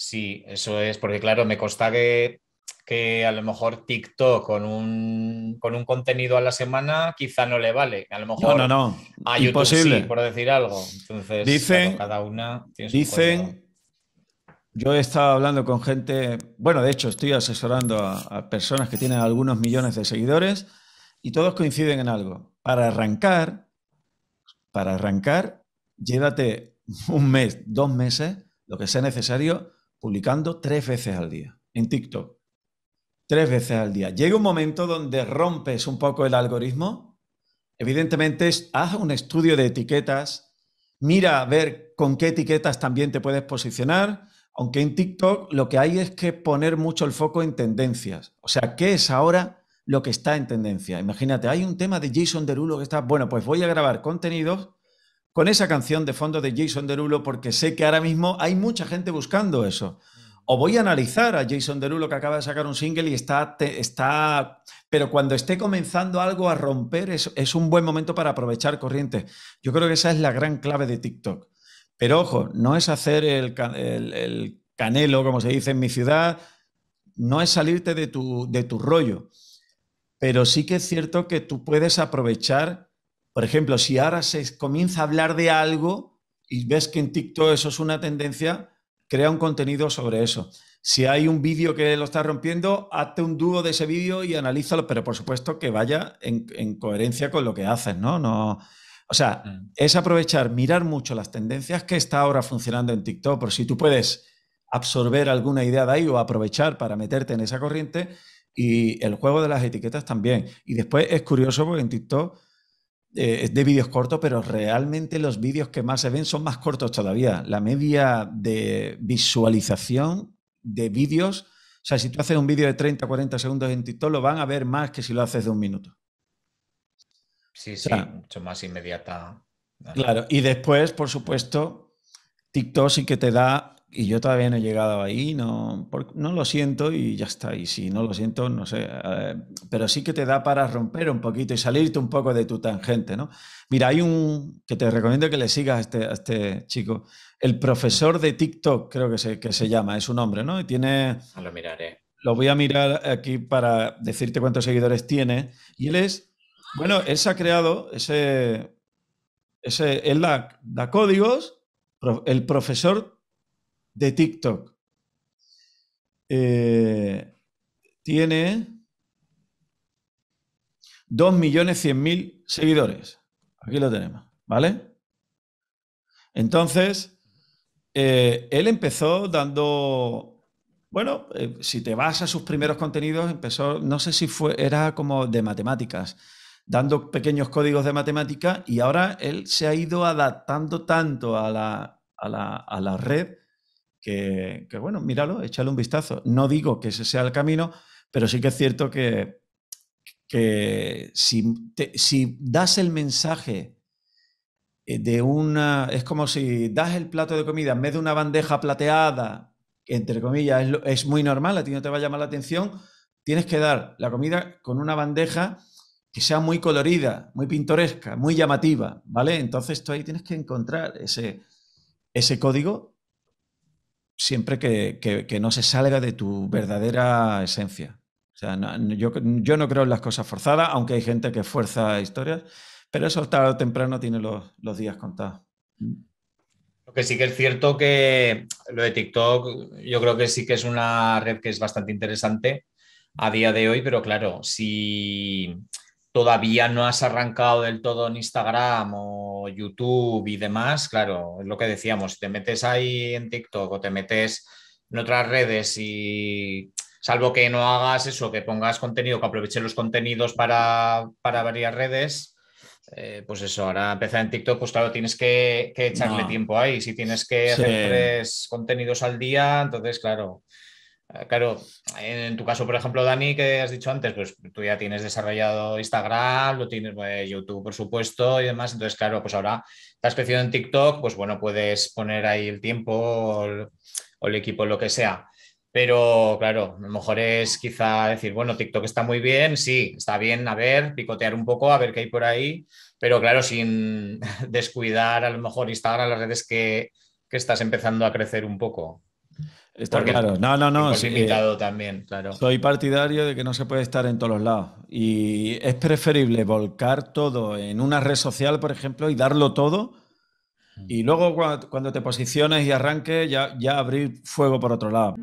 Sí, eso es, porque claro, me consta que, a lo mejor TikTok con un, contenido a la semana quizá no le vale. A lo mejor no, no, no. a Imposible. por decir algo. Entonces, dicen, cada una Dicen, yo he estado hablando con gente, bueno, de hecho estoy asesorando a, a personas que tienen algunos millones de seguidores y todos coinciden en algo. Para arrancar, para arrancar, llévate un mes, dos meses, lo que sea necesario publicando tres veces al día en TikTok. Tres veces al día. Llega un momento donde rompes un poco el algoritmo. Evidentemente, haz un estudio de etiquetas. Mira a ver con qué etiquetas también te puedes posicionar. Aunque en TikTok lo que hay es que poner mucho el foco en tendencias. O sea, ¿qué es ahora lo que está en tendencia? Imagínate, hay un tema de Jason Derulo que está, bueno, pues voy a grabar contenidos con esa canción de fondo de Jason Derulo porque sé que ahora mismo hay mucha gente buscando eso. O voy a analizar a Jason Derulo que acaba de sacar un single y está, está pero cuando esté comenzando algo a romper es, un buen momento para aprovechar corrientes. Yo creo que esa es la gran clave de TikTok. Pero ojo, no es hacer el, canelo, como se dice en mi ciudad, no es salirte de de tu rollo, pero sí que es cierto que tú puedes aprovechar por ejemplo, si ahora se comienza a hablar de algo y ves que en TikTok eso es una tendencia, crea un contenido sobre eso. Si hay un vídeo que lo está rompiendo, hazte un dúo de ese vídeo y analízalo, pero por supuesto que vaya en, coherencia con lo que haces, ¿no? no o sea, mm. es aprovechar, mirar mucho las tendencias que está ahora funcionando en TikTok, por si tú puedes absorber alguna idea de ahí o aprovechar para meterte en esa corriente y el juego de las etiquetas también. Y después es curioso porque en TikTok eh, de vídeos cortos, pero realmente los vídeos que más se ven son más cortos todavía. La media de visualización de vídeos, o sea, si tú haces un vídeo de 30, 40 segundos en TikTok, lo van a ver más que si lo haces de un minuto. Sí, sí, mucho más inmediata. Claro, y después, por supuesto, TikTok sí que te da y yo todavía no he llegado ahí, no, no lo siento y ya está. Y si no lo siento, no sé. Eh, pero sí que te da para romper un poquito y salirte un poco de tu tangente, ¿no? Mira, hay un que te recomiendo que le sigas a este, este chico. El profesor de TikTok, creo que se, que se llama, es un hombre, ¿no? Y tiene... Ah, lo miraré. Lo voy a mirar aquí para decirte cuántos seguidores tiene. Y él es... Bueno, él se ha creado ese... ese él da códigos, el profesor de TikTok. Eh, tiene 2.100.000 seguidores. Aquí lo tenemos, ¿vale? Entonces, eh, él empezó dando, bueno, eh, si te vas a sus primeros contenidos, empezó, no sé si fue, era como de matemáticas, dando pequeños códigos de matemática y ahora él se ha ido adaptando tanto a la, a la red que, bueno, míralo, échale un vistazo. No digo que ese sea el camino, pero sí que es cierto que, si, das el mensaje eh, de una... Es como si das el plato de comida en vez de una bandeja plateada, que entre comillas es, muy normal, a ti no te va a llamar la atención, tienes que dar la comida con una bandeja que sea muy colorida, muy pintoresca, muy llamativa, ¿vale? Entonces tú ahí tienes que encontrar ese, ese código siempre que, no se salga de tu verdadera esencia. O sea, yo, no creo en las cosas forzadas, aunque hay gente que fuerza historias, pero eso tarde o temprano tiene los, los días contados. Mm. Lo que sí que es cierto que lo de TikTok, yo creo que sí que es una red que es bastante interesante a día de hoy, pero claro, si todavía no has arrancado del todo en Instagram o YouTube y demás, claro, es lo que decíamos, si te metes ahí en TikTok o te metes en otras redes y salvo que no hagas eso, que pongas contenido, que aproveches los contenidos para, para varias redes, eh, pues eso, ahora empezar en TikTok, pues claro, tienes que, echarle tiempo ahí. Si tienes que hacer tres contenidos al día, entonces, claro, eh, claro, en tu caso, por ejemplo, Dani, que has dicho antes, pues tú ya tienes desarrollado Instagram, lo tienes pues, YouTube, por supuesto, y demás. Entonces, claro, pues ahora te has crecido en TikTok, pues bueno, puedes poner ahí el tiempo o el, equipo, lo que sea. Pero claro, a lo mejor es quizá decir, bueno, TikTok está muy bien, sí, está bien, a ver, picotear un poco, a ver qué hay por ahí, pero claro, sin descuidar a lo mejor Instagram, las redes que, que estás empezando a crecer un poco. Está claro. No, no, no. Sí, también, claro. Soy partidario de que no se puede estar en todos los lados. Y es preferible volcar todo en una red social, por ejemplo, y darlo todo. Mm. Y luego cuando te posiciones y arranques, ya, ya abrir fuego por otro lado.